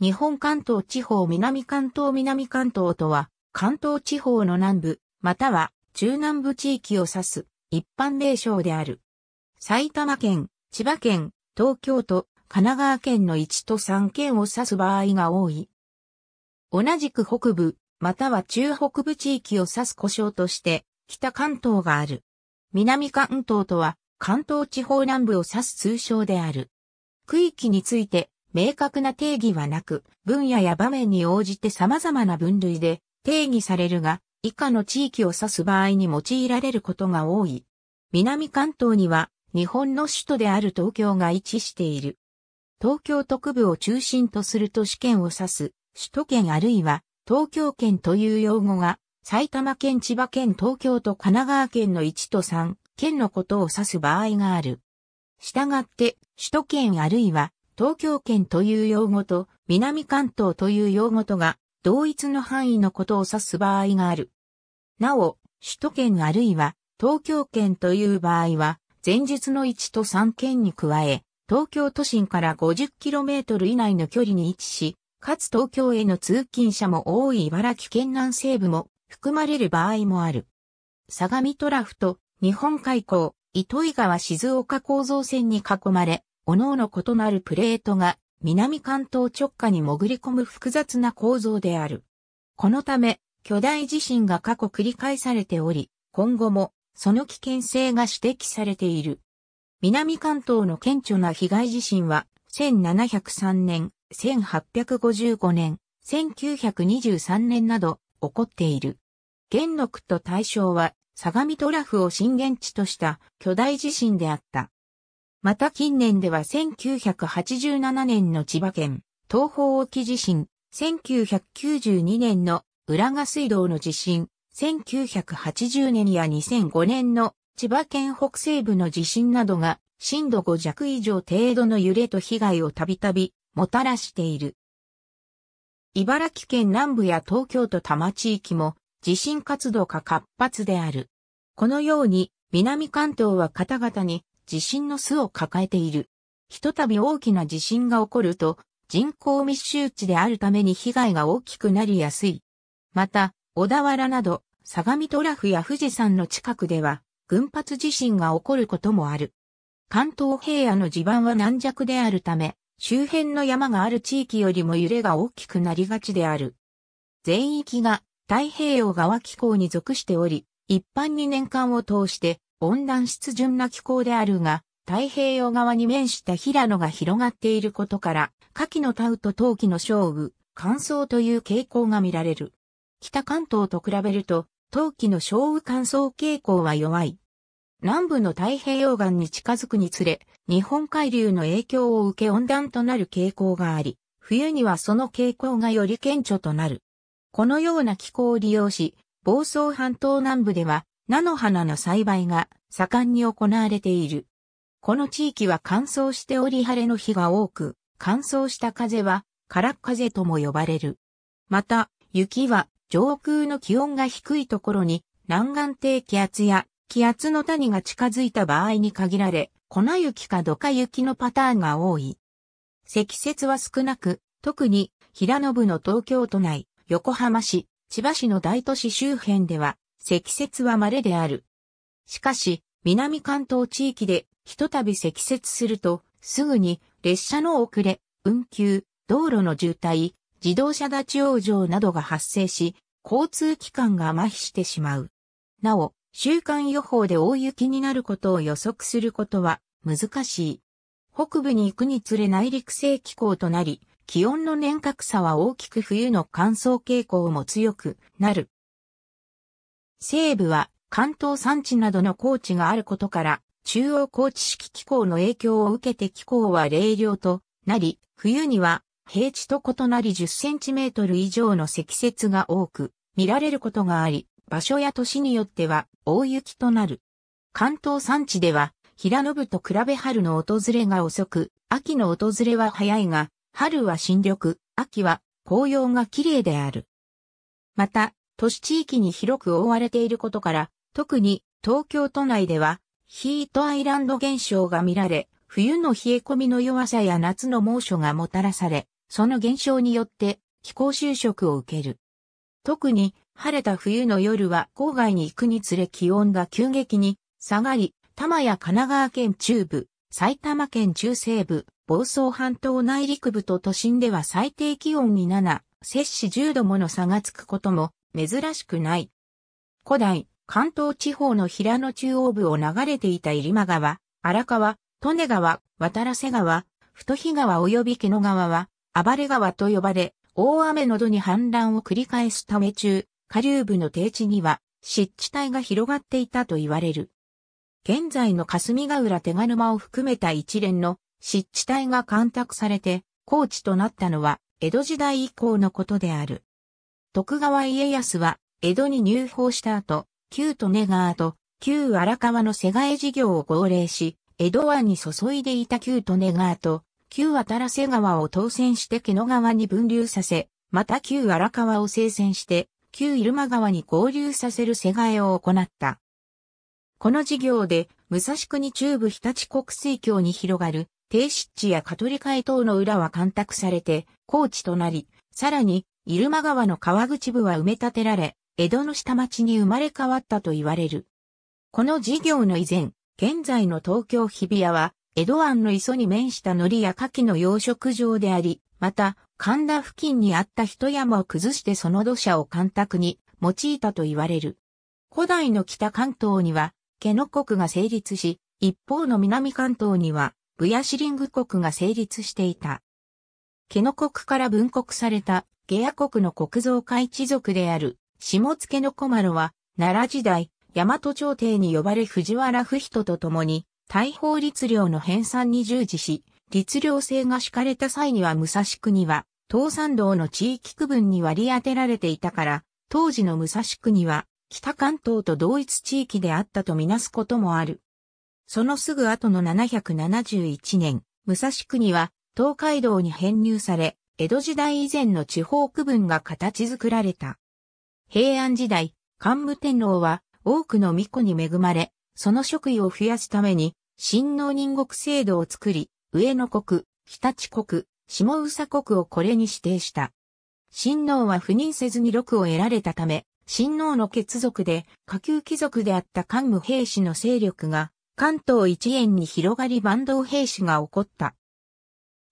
日本関東地方南関東南関東とは、関東地方の南部、または中南部地域を指す一般名称である。埼玉県、千葉県、東京都、神奈川県の1と3県を指す場合が多い。同じく北部、または中北部地域を指す故障として、北関東がある。南関東とは、関東地方南部を指す通称である。区域について、明確な定義はなく、分野や場面に応じて様々な分類で定義されるが、以下の地域を指す場合に用いられることが多い。南関東には日本の首都である東京が位置している。東京都区部を中心とする都市圏を指す首都圏あるいは東京圏という用語が埼玉県、千葉県、東京都、神奈川県の1と3県のことを指す場合がある。したがって首都圏あるいは東京圏という用語と南関東という用語とが同一の範囲のことを指す場合がある。なお、首都圏あるいは東京圏という場合は前述の1と3県に加え、東京都心から 50km 以内の距離に位置し、かつ東京への通勤者も多い茨城県南西部も含まれる場合もある。相模トラフと日本海溝、糸魚川静岡構造線に囲まれ、各々異なるプレートが南関東直下に潜り込む複雑な構造である。このため、巨大地震が過去繰り返されており、今後もその危険性が指摘されている。南関東の顕著な被害地震は、1703年、1855年、1923年など起こっている。元禄と大正は、相模トラフを震源地とした巨大地震であった。また近年では1987年の千葉県東方沖地震、1992年の浦賀水道の地震、1980年や2005年の千葉県北西部の地震などが震度5弱以上程度の揺れと被害をたびたびもたらしている。茨城県南部や東京都多摩地域も地震活動が活発である。このように南関東は方々に地震の巣を抱えている。ひとたび大きな地震が起こると、人口密集地であるために被害が大きくなりやすい。また、小田原など、相模トラフや富士山の近くでは、群発地震が起こることもある。関東平野の地盤は軟弱であるため、周辺の山がある地域よりも揺れが大きくなりがちである。全域が太平洋側気候に属しており、一般に年間を通して温暖湿潤な気候であるが、太平洋側に面した平野が広がっていることから、夏季のタウと冬季の勝雨、乾燥という傾向が見られる。北関東と比べると、冬季の勝雨乾燥傾向は弱い。南部の太平洋岸に近づくにつれ、日本海流の影響を受け温暖となる傾向があり、冬にはその傾向がより顕著となる。このような気候を利用し、房総半島南部では菜の花の栽培が盛んに行われている。この地域は乾燥しており晴れの日が多く、乾燥した風は、空っ風とも呼ばれる。また、雪は上空の気温が低いところに南岸低気圧や気圧の谷が近づいた場合に限られ、粉雪か土か雪のパターンが多い。積雪は少なく、特に平野部の東京都内、横浜市、千葉市の大都市周辺では積雪は稀である。しかし、南関東地域で、ひとたび積雪すると、すぐに列車の遅れ、運休、道路の渋滞、自動車立ち往生などが発生し、交通機関が麻痺してしまう。なお、週間予報で大雪になることを予測することは難しい。北部に行くにつれ内陸性気候となり、気温の年較差は大きく冬の乾燥傾向も強くなる。西部は関東山地などの高地があることから、中央高地式気候の影響を受けて気候は冷涼となり、冬には平地と異なり10センチメートル以上の積雪が多く見られることがあり、場所や年によっては大雪となる。関東山地では平野部と比べ春の訪れが遅く、秋の訪れは早いが、春は新緑、秋は紅葉が綺麗である。また、都市地域に広く覆われていることから、特に東京都内ではヒートアイランド現象が見られ、冬の冷え込みの弱さや夏の猛暑がもたらされ、その現象によって気候就職を受ける。特に晴れた冬の夜は郊外に行くにつれ気温が急激に下がり、多摩や神奈川県中部、埼玉県中西部、房総半島内陸部と都心では最低気温に7、摂氏10度もの差がつくことも珍しくない。古代、関東地方の平野中央部を流れていた入間川、荒川、利根川、渡瀬川、太日川及び木野川は、暴れ川と呼ばれ、大雨などに氾濫を繰り返すため中、下流部の低地には、湿地帯が広がっていたと言われる。現在の霞ヶ浦手賀沼を含めた一連の湿地帯が干拓されて、高地となったのは、江戸時代以降のことである。徳川家康は、江戸に入法した後、旧利根川と旧荒川の世界事業を号令し、江戸湾に注いでいた旧利根川と旧渡瀬川を当選して毛野川に分流させ、また旧荒川を生鮮して、旧入間川に合流させる世界を行った。この事業で、武蔵国中部日立国水峡に広がる、低湿地や香取海等の裏は干拓されて、高地となり、さらに、入間川の川口部は埋め立てられ、江戸の下町に生まれ変わったと言われる。この事業の以前、現在の東京日比谷は、江戸湾の磯に面した海苔や牡蠣の養殖場であり、また、神田付近にあった一山を崩してその土砂を干拓に用いたと言われる。古代の北関東には、毛ノ国が成立し、一方の南関東には、ブヤシリング国が成立していた。毛ノ国から分国されたゲア国の国蔵会一族である、下野の小丸は、奈良時代、大和朝廷に呼ばれ藤原不人と共に、大法律令の編纂に従事し、律令制が敷かれた際には武蔵国は、東山道の地域区分に割り当てられていたから、当時の武蔵国は、北関東と同一地域であったとみなすこともある。そのすぐ後の771年、武蔵国は東海道に編入され、江戸時代以前の地方区分が形作られた。平安時代、桓武天皇は多くの巫女に恵まれ、その職位を増やすために、新農人国制度を作り、上野国、日立国、下宇佐国をこれに指定した。新農は赴任せずに禄を得られたため、新農の血族で下級貴族であった桓武兵士の勢力が関東一円に広がり万道兵士が起こった。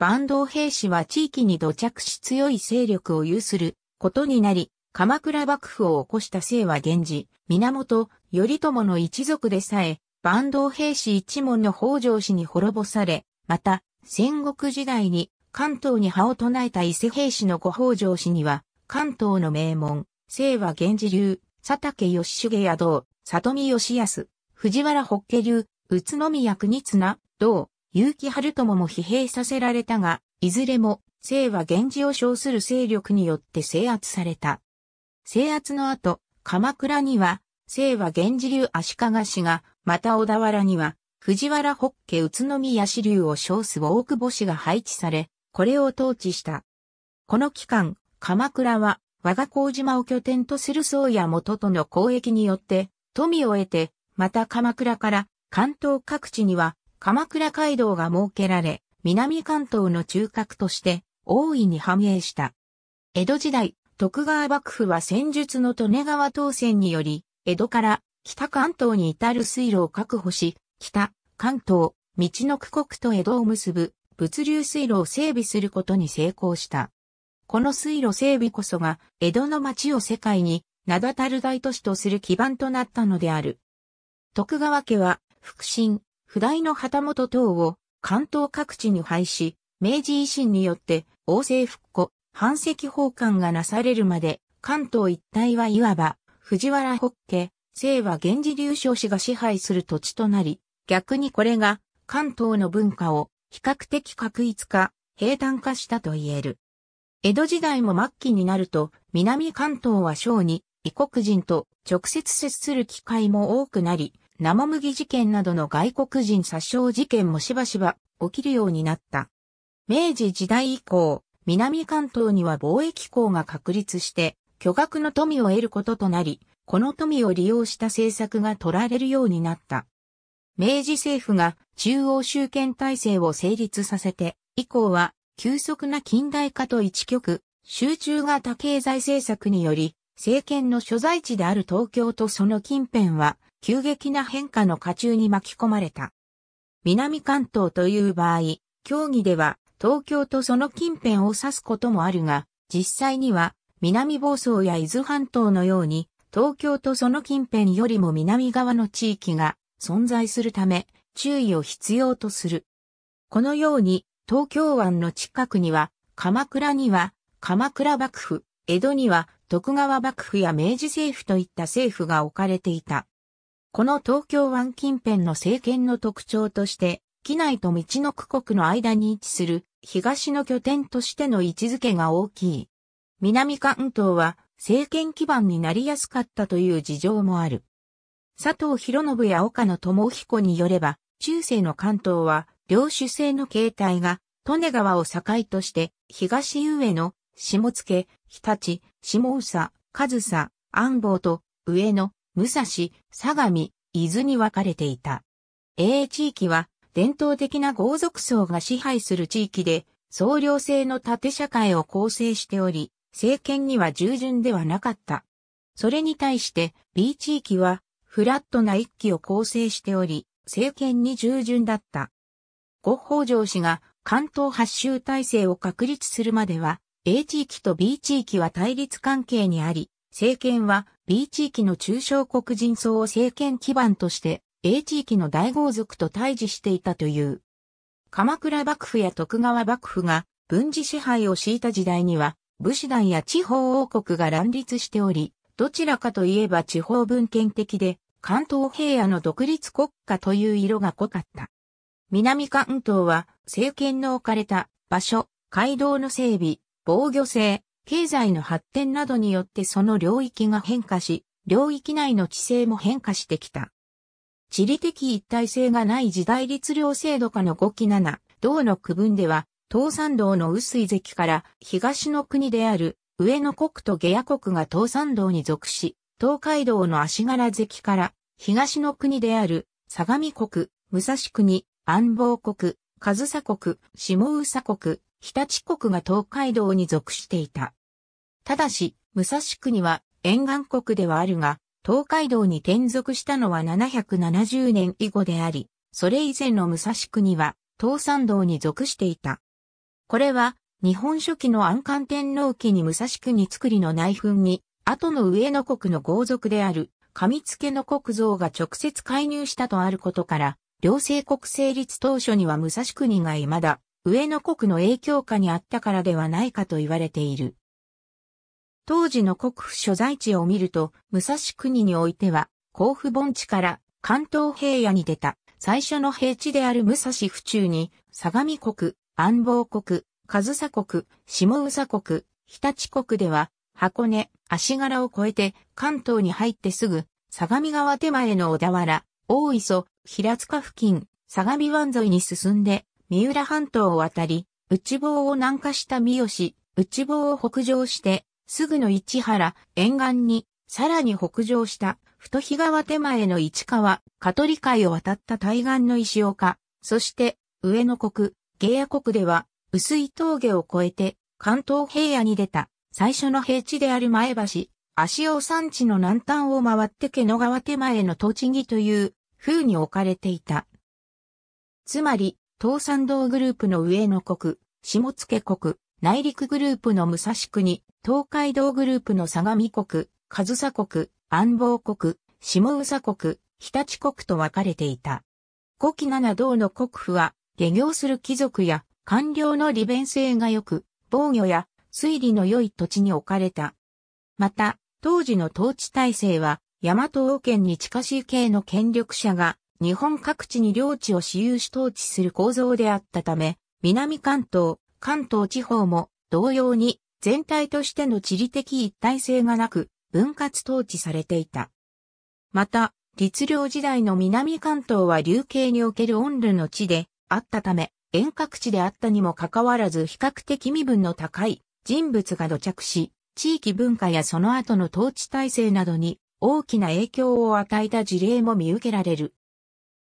坂東平氏は地域に土着し強い勢力を有することになり、鎌倉幕府を起こした清は源氏、源、頼朝の一族でさえ、坂東平氏一門の北条氏に滅ぼされ、また、戦国時代に関東に派を唱えた伊勢平氏の御北条氏には、関東の名門、清和源氏流、佐竹義重や道、里見義康、藤原北家流、宇都宮国綱、道、結城春友も疲弊させられたが、いずれも、清は源氏を称する勢力によって制圧された。制圧の後、鎌倉には、清は源氏流足利氏が、また小田原には、藤原北家宇都宮氏流を称す大久保氏が配置され、これを統治した。この期間、鎌倉は、我が甲島を拠点とする宗谷元との交易によって、富を得て、また鎌倉から関東各地には鎌倉街道が設けられ、南関東の中核として大いに繁栄した。江戸時代、徳川幕府は戦術の利根川当選により、江戸から北関東に至る水路を確保し、北、関東、道の区国と江戸を結ぶ物流水路を整備することに成功した。この水路整備こそが江戸の町を世界に名だたる大都市とする基盤となったのである。徳川家は、腹心、不代の旗本等を関東各地に廃止、明治維新によって王政復古、反籍奉還がなされるまで、関東一帯はいわば、藤原北家、清和源氏流昇氏が支配する土地となり、逆にこれが関東の文化を比較的確一化、平坦化したと言える。江戸時代も末期になると、南関東は小に異国人と直接接する機会も多くなり、生麦事件などの外国人殺傷事件もしばしば起きるようになった。明治時代以降、南関東には貿易港が確立して、巨額の富を得ることとなり、この富を利用した政策が取られるようになった。明治政府が中央集権体制を成立させて、以降は急速な近代化と一極、集中型経済政策により、政権の所在地である東京とその近辺は急激な変化の下中に巻き込まれた。南関東という場合、競技では東京とその近辺を指すこともあるが、実際には南房総や伊豆半島のように東京とその近辺よりも南側の地域が存在するため注意を必要とする。このように東京湾の近くには鎌倉には鎌倉幕府、江戸には徳川幕府や明治政府といった政府が置かれていた。この東京湾近辺の政権の特徴として、機内と道の区国の間に位置する東の拠点としての位置づけが大きい。南関東は政権基盤になりやすかったという事情もある。佐藤博信や岡野智彦によれば、中世の関東は領主制の形態が、利根川を境として、東上野、下野、日立、下総、上総、安房と、上野、武蔵、相模、伊豆に分かれていた。英地域は伝統的な豪族層が支配する地域で、総領制の縦社会を構成しており、政権には従順ではなかった。それに対して B 地域はフラットな一揆を構成しており、政権に従順だった。五法上氏が関東発州体制を確立するまでは、A 地域と B 地域は対立関係にあり、政権は B 地域の中小国人層を政権基盤として A 地域の大豪族と対峙していたという。鎌倉幕府や徳川幕府が軍事支配を敷いた時代には武士団や地方王国が乱立しており、どちらかといえば地方文献的で関東平野の独立国家という色が濃かった。南関東は政権の置かれた場所、街道の整備、防御性、経済の発展などによってその領域が変化し、領域内の地勢も変化してきた。地理的一体性がない時代律令制度下の5期7、道の区分では、東山道の薄い関から東の国である上野国と下野国が東山道に属し、東海道の足柄関から東の国である相模国、武蔵国、安房国、上総国、下宇佐国、日立国が東海道に属していた。ただし、武蔵国は沿岸国ではあるが、東海道に転属したのは770年以後であり、それ以前の武蔵国は東山道に属していた。これは、日本初期の安官天皇期に武蔵国作りの内紛に、後の上野国の豪族である、上付の国像が直接介入したとあることから、両政国成立当初には武蔵国が未だ、上野国の影響下にあったからではないかと言われている。当時の国府所在地を見ると、武蔵国においては、甲府盆地から関東平野に出た最初の平地である武蔵府中に、相模国、安房国、上総国、下佐国、日立国では、箱根、足柄を越えて関東に入ってすぐ、相模川手前の小田原、大磯、平塚付近、相模湾沿いに進んで、三浦半島を渡り、内房を南下した三好、内房を北上して、すぐの市原、沿岸に、さらに北上した、太日川手前の市川、香取海を渡った対岸の石岡、そして、上野国、芸野国では、薄い峠を越えて、関東平野に出た、最初の平地である前橋、足尾山地の南端を回って毛野川手前の栃木という風に置かれていた。つまり、東山道グループの上野国、下野国、内陸グループの武蔵国、東海道グループの相模国、上佐国、安房国、下宇佐国、日立国と分かれていた。五期七道の国府は、下業する貴族や官僚の利便性が良く、防御や推理の良い土地に置かれた。また、当時の統治体制は、大和王権に近しい系の権力者が、日本各地に領地を私有し統治する構造であったため、南関東、関東地方も同様に全体としての地理的一体性がなく分割統治されていた。また、律令時代の南関東は流刑における温ルの地であったため、遠隔地であったにもかかわらず比較的身分の高い人物が土着し、地域文化やその後の統治体制などに大きな影響を与えた事例も見受けられる。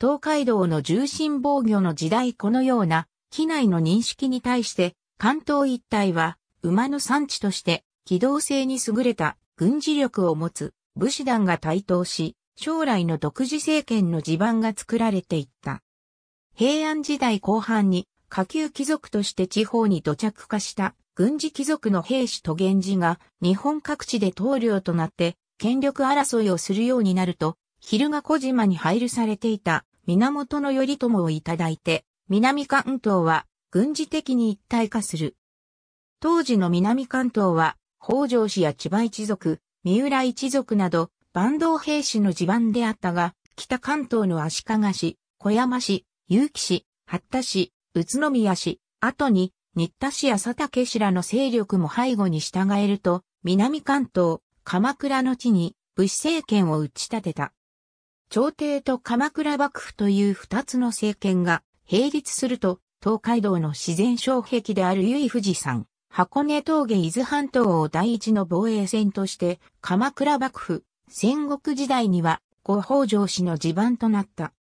東海道の重心防御の時代このような機内の認識に対して関東一帯は馬の産地として機動性に優れた軍事力を持つ武士団が台頭し将来の独自政権の地盤が作られていった。平安時代後半に下級貴族として地方に土着化した軍事貴族の兵士と源氏が日本各地で棟梁となって権力争いをするようになると、昼が小島に配慮されていた源頼朝をいただいて、南関東は軍事的に一体化する。当時の南関東は、北条氏や千葉一族、三浦一族など、坂東兵士の地盤であったが、北関東の足利市、小山市、結城市、八田市、宇都宮市、後に新田氏や佐竹氏らの勢力も背後に従えると、南関東、鎌倉の地に武士政権を打ち立てた。朝廷と鎌倉幕府という二つの政権が並立すると、東海道の自然障壁である由比富士山、箱根峠伊豆半島を第一の防衛線として、鎌倉幕府、戦国時代には、ご北条氏の地盤となった。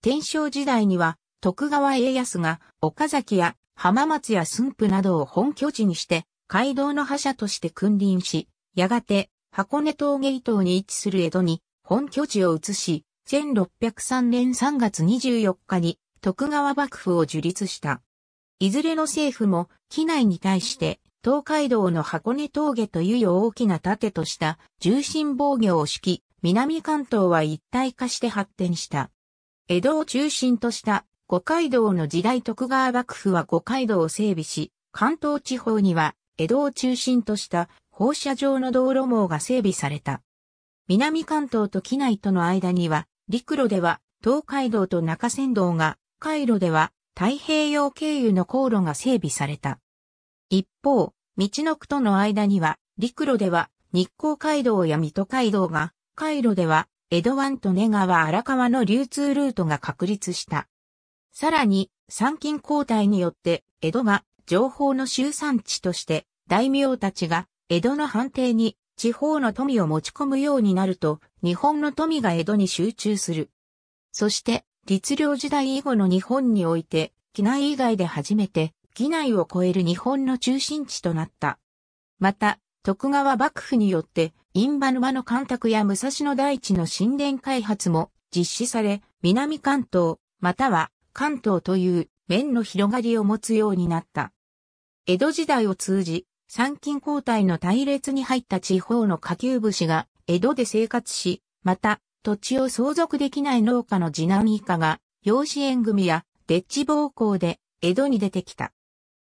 天正時代には、徳川家康が岡崎や浜松や駿府などを本拠地にして、街道の覇者として君臨し、やがて、箱根峠伊東に位置する江戸に、本拠地を移し、1603年3月24日に、徳川幕府を樹立した。いずれの政府も、機内に対して、東海道の箱根峠というよ大きな盾とした重心防御を敷き、南関東は一体化して発展した。江戸を中心とした五街道の時代徳川幕府は五街道を整備し、関東地方には江戸を中心とした放射状の道路網が整備された。南関東と機内との間には、陸路では東海道と中山道が、海路では太平洋経由の航路が整備された。一方、道の区との間には、陸路では日光街道や水戸街道が、海路では江戸湾と根川荒川の流通ルートが確立した。さらに、参勤交代によって、江戸が情報の集散地として、大名たちが江戸の判定に地方の富を持ち込むようになると、日本の富が江戸に集中する。そして、律令時代以後の日本において、機内以外で初めて、機内を超える日本の中心地となった。また、徳川幕府によって、印旛沼の干拓や武蔵野大地の神殿開発も実施され、南関東、または関東という面の広がりを持つようになった。江戸時代を通じ、参勤交代の隊列に入った地方の下級武士が江戸で生活し、また土地を相続できない農家の次男以下が養子縁組やデッチ暴行で江戸に出てきた。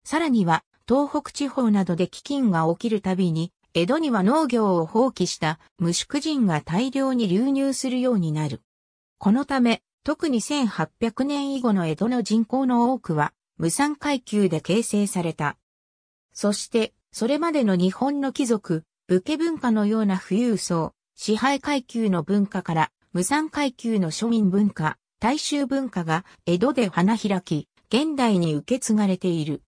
さらには東北地方などで飢饉が起きるたびに、江戸には農業を放棄した無宿人が大量に流入するようになる。このため、特に1800年以後の江戸の人口の多くは、無産階級で形成された。そして、それまでの日本の貴族、武家文化のような富裕層、支配階級の文化から、無産階級の庶民文化、大衆文化が江戸で花開き、現代に受け継がれている。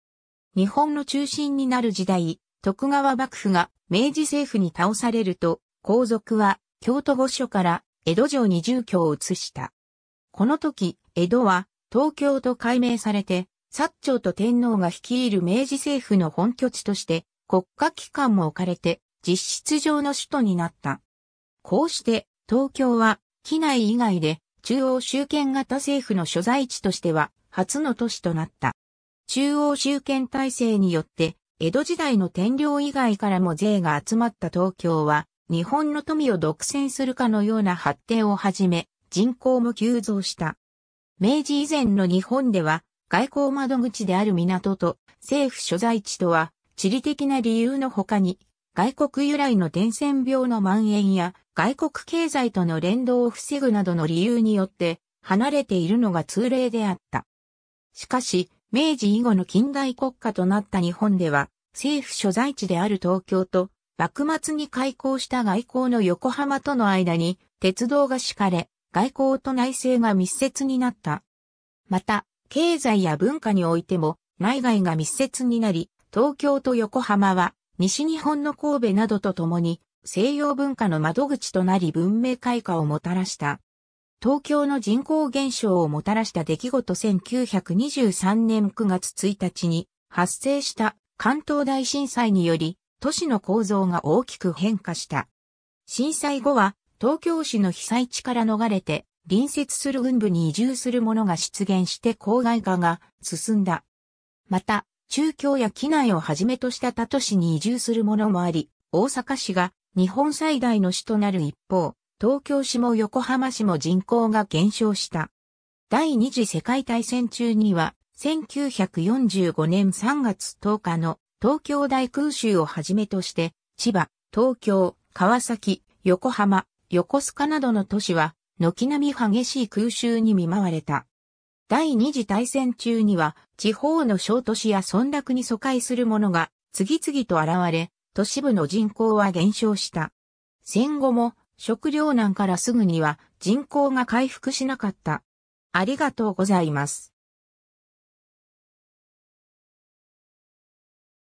日本の中心になる時代、徳川幕府が明治政府に倒されると、皇族は京都御所から江戸城に住居を移した。この時、江戸は東京と改名されて、薩長と天皇が率いる明治政府の本拠地として国家機関も置かれて実質上の首都になった。こうして東京は機内以外で中央集権型政府の所在地としては初の都市となった。中央集権体制によって江戸時代の天領以外からも税が集まった東京は日本の富を独占するかのような発展をはじめ人口も急増した。明治以前の日本では、外交窓口である港と政府所在地とは、地理的な理由の他に、外国由来の伝染病の蔓延や、外国経済との連動を防ぐなどの理由によって、離れているのが通例であった。しかし、明治以後の近代国家となった日本では、政府所在地である東京と、幕末に開港した外交の横浜との間に鉄道が敷かれ、外交と内政が密接になった。また、経済や文化においても内外が密接になり、東京と横浜は西日本の神戸などと共に西洋文化の窓口となり文明開化をもたらした。東京の人口減少をもたらした出来事1923年9月1日に発生した関東大震災により都市の構造が大きく変化した。震災後は東京市の被災地から逃れて、隣接する軍部に移住する者が出現して郊外化が進んだ。また、中京や機内をはじめとした他都市に移住する者もあり、大阪市が日本最大の市となる一方、東京市も横浜市も人口が減少した。第二次世界大戦中には、1945年3月10日の東京大空襲をはじめとして、千葉、東京、川崎、横浜、横須賀などの都市は、軒並み激しい空襲に見舞われた。第二次大戦中には、地方の小都市や村落に疎開する者が、次々と現れ、都市部の人口は減少した。戦後も、食糧難からすぐには人口が回復しなかった。ありがとうございます。